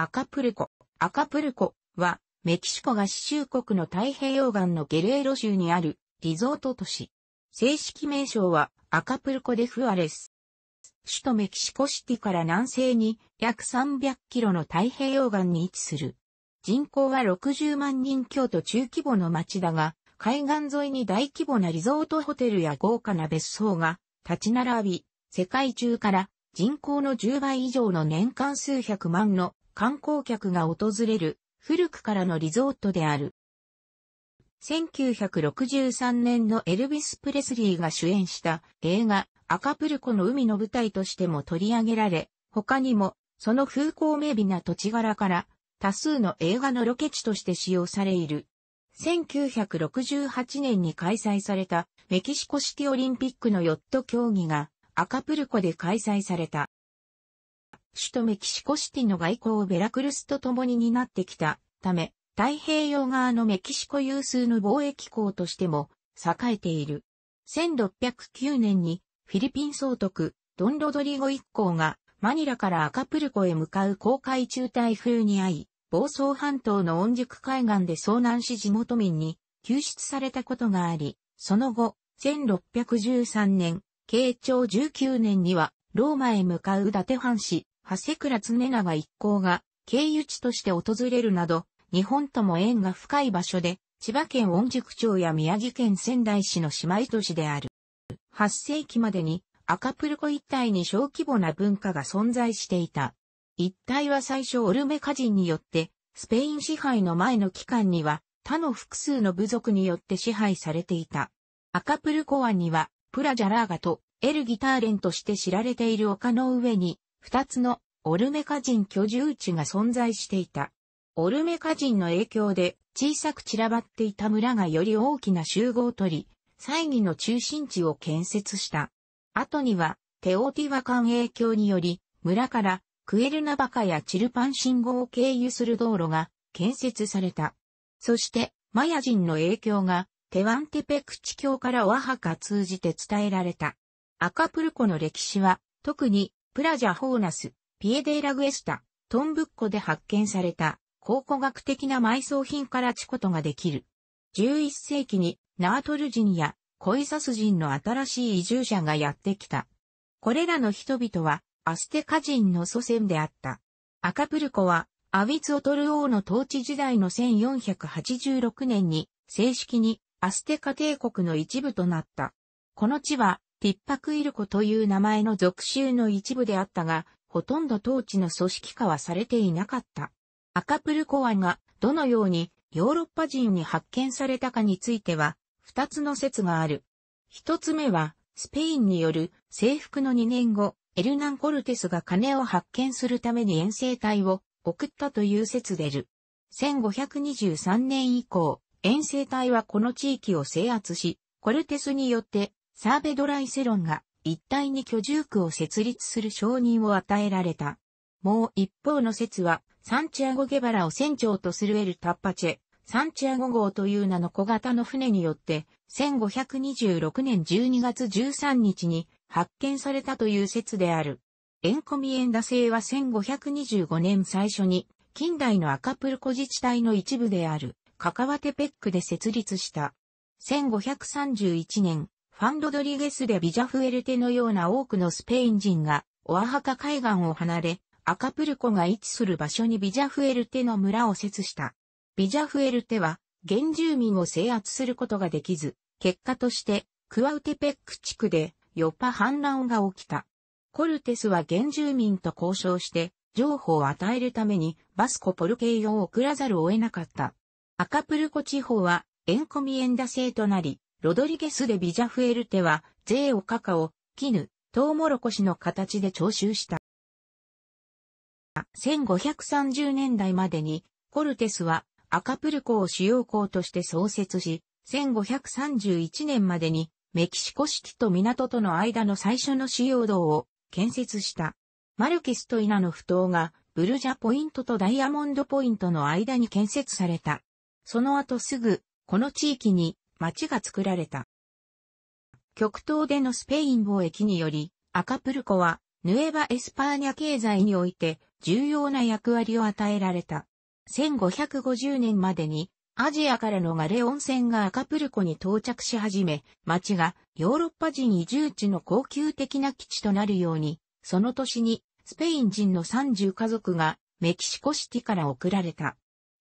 アカプルコ。アカプルコは、メキシコ合衆国の太平洋岸のゲレーロ州にあるリゾート都市。正式名称はアカプルコ・デ・フアレス。首都メキシコシティから南西に約300キロの太平洋岸に位置する。人口は60万人強と中規模の町だが、海岸沿いに大規模なリゾートホテルや豪華な別荘が立ち並び、世界中から人口の10倍以上の年間数百万の観光客が訪れる古くからのリゾートである。1963年のエルビス・プレスリーが主演した映画アカプルコの海の舞台としても取り上げられ、他にもその風光明媚な土地柄から多数の映画のロケ地として使用されいる。1968年に開催されたメキシコシティオリンピックのヨット競技がアカプルコで開催された。首都メキシコシティの外交をベラクルスと共に担ってきたため、太平洋側のメキシコ有数の貿易港としても栄えている。1609年にフィリピン総督ドン・ロドリゴ一行がマニラからアカプルコへ向かう航海中台風に遭い、房総半島の温宿海岸で遭難し地元民に救出されたことがあり、その後、1613年、慶長19年には、ローマへ向かう伊達藩士、長谷倉常長一行が、経由地として訪れるなど、日本とも縁が深い場所で、千葉県御宿町や宮城県仙台市の姉妹都市である。8世紀までに、赤プルコ一帯に小規模な文化が存在していた。一帯は最初オルメカ人によって、スペイン支配の前の期間には、他の複数の部族によって支配されていた。アカプルコ湾にはプラジャラーガとエルギターレンとして知られている丘の上に、二つのオルメカ人居住地が存在していた。オルメカ人の影響で小さく散らばっていた村がより大きな集合を取り、祭儀の中心地を建設した。後には、テオティワカン影響により、村からクエルナバカやチルパン信号を経由する道路が建設された。そして、マヤ人の影響がテワンテペク地教からオアハカ通じて伝えられた。アカプルコの歴史は、特に、プラジャホーナス、ピエデイラグエスタ、トンブッコで発見された、考古学的な埋葬品から知ことができる。11世紀に、ナートル人や、コイサス人の新しい移住者がやってきた。これらの人々は、アステカ人の祖先であった。アカプルコは、アウィツオトル王の統治時代の1486年に、正式にアステカ帝国の一部となった。この地は、ティッパクイルコという名前の属州の一部であったが、ほとんど当地の組織化はされていなかった。アカプルコ湾がどのようにヨーロッパ人に発見されたかについては、二つの説がある。一つ目は、スペインによる征服の2年後、エルナン・コルテスが金を発見するために遠征隊を送ったという説でる。1523年以降、遠征隊はこの地域を制圧し、コルテスによってサーベドライセロンが一帯に居住区を設立する承認を与えられた。もう一方の説は、サンチアゴ・ゲバラを船長とするエル・タッパチェ、サンチアゴ号という名の小型の船によって、1526年12月13日に発見されたという説である。エンコミエンダ製は1525年最初に、近代のアカプルコ自治体の一部であるカカワテペックで設立した。1531年、ファンドドリゲスでビジャフエルテのような多くのスペイン人が、オアハカ海岸を離れ、アカプルコが位置する場所にビジャフエルテの村を設した。ビジャフエルテは、原住民を制圧することができず、結果として、クアウテペック地区で、ヨッパ反乱が起きた。コルテスは原住民と交渉して、譲歩を与えるために、バスコポルケイを送らざるを得なかった。アカプルコ地方はエンコミエンダ制となり、ロドリゲスでビジャフエルテは税をカカオ、絹、トウモロコシの形で徴収した。1530年代までにコルテスはアカプルコを主要港として創設し、1531年までにメキシコ式と港との間の最初の主要道を建設した。マルケスとイナの不当がブルジャポイントとダイヤモンドポイントの間に建設された。その後すぐ、この地域に町が作られた。極東でのスペイン貿易により、アカプルコは、ヌエバ・エスパーニャ経済において重要な役割を与えられた。1550年までにアジアからのガレ温泉がアカプルコに到着し始め、町がヨーロッパ人移住地の高級的な基地となるように、その年にスペイン人の30家族がメキシコシティから送られた。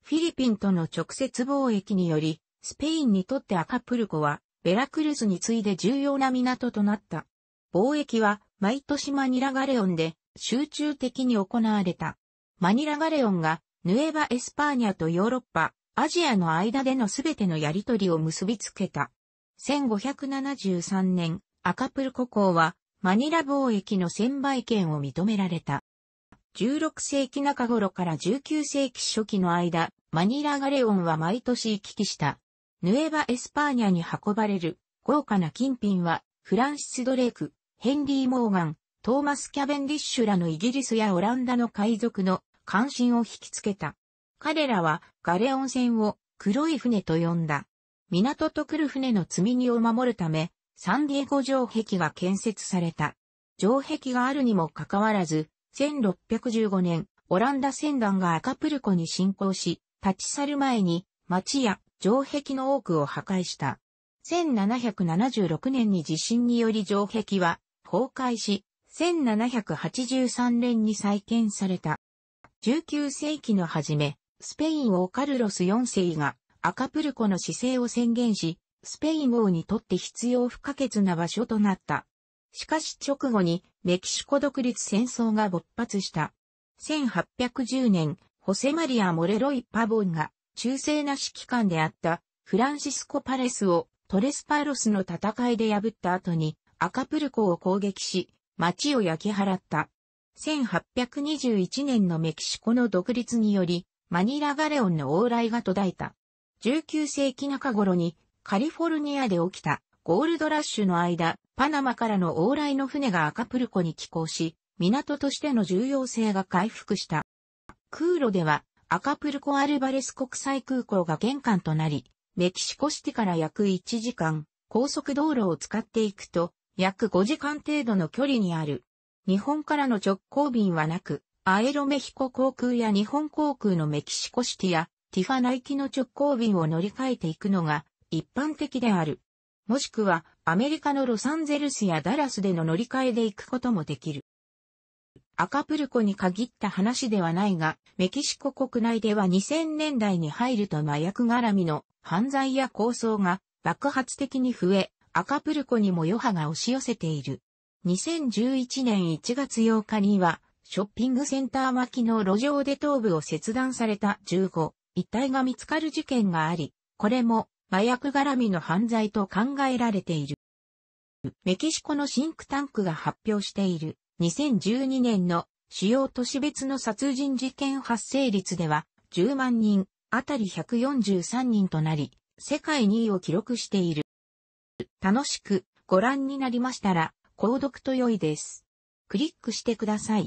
フィリピンとの直接貿易により、スペインにとってアカプルコは、ベラクルスに次いで重要な港となった。貿易は、毎年マニラガレオンで、集中的に行われた。マニラガレオンが、ヌエバ・エスパーニャとヨーロッパ、アジアの間でのすべてのやりとりを結びつけた。1573年、アカプルコ港は、マニラ貿易の専売権を認められた。16世紀中頃から19世紀初期の間、マニラガレオンは毎年行き来した。ヌエバ・エスパーニャに運ばれる豪華な金品は、フランシス・ドレーク、ヘンリー・モーガン、トーマス・キャベンディッシュらのイギリスやオランダの海賊の関心を引きつけた。彼らはガレオン船を黒い船と呼んだ。港と来る船の積み荷を守るため、サンディエゴ城壁が建設された。城壁があるにもかかわらず、1615年、オランダ船団がアカプルコに侵攻し、立ち去る前に町や城壁の多くを破壊した。1776年に地震により城壁は崩壊し、1783年に再建された。19世紀の初め、スペイン王カルロス4世がアカプルコの姿勢を宣言し、スペイン王にとって必要不可欠な場所となった。しかし直後にメキシコ独立戦争が勃発した。1810年、ホセマリア・モレロイ・パボンが中世な指揮官であったフランシスコ・パレスをトレスパロスの戦いで破った後にアカプルコを攻撃し、町を焼き払った。1821年のメキシコの独立により、マニラガレオンの往来が途絶えた。19世紀中頃にカリフォルニアで起きたゴールドラッシュの間、パナマからの往来の船がアカプルコに寄港し、港としての重要性が回復した。空路では、アカプルコアルバレス国際空港が玄関となり、メキシコシティから約1時間、高速道路を使っていくと、約5時間程度の距離にある。日本からの直行便はなく、アエロメヒコ航空や日本航空のメキシコシティや、ティファナ行きの直行便を乗り換えていくのが一般的である。もしくはアメリカのロサンゼルスやダラスでの乗り換えで行くこともできる。アカプルコに限った話ではないが、メキシコ国内では2000年代に入ると麻薬絡みの犯罪や抗争が爆発的に増え、アカプルコにも余波が押し寄せている。2011年1月8日には、ショッピングセンター脇の路上で頭部を切断された15、遺体が見つかる事件があり、これも麻薬絡みの犯罪と考えられている。メキシコのシンクタンクが発表している2012年の主要都市別の殺人事件発生率では10万人あたり143人となり世界2位を記録している。楽しくご覧になりましたら購読と良いです。クリックしてください。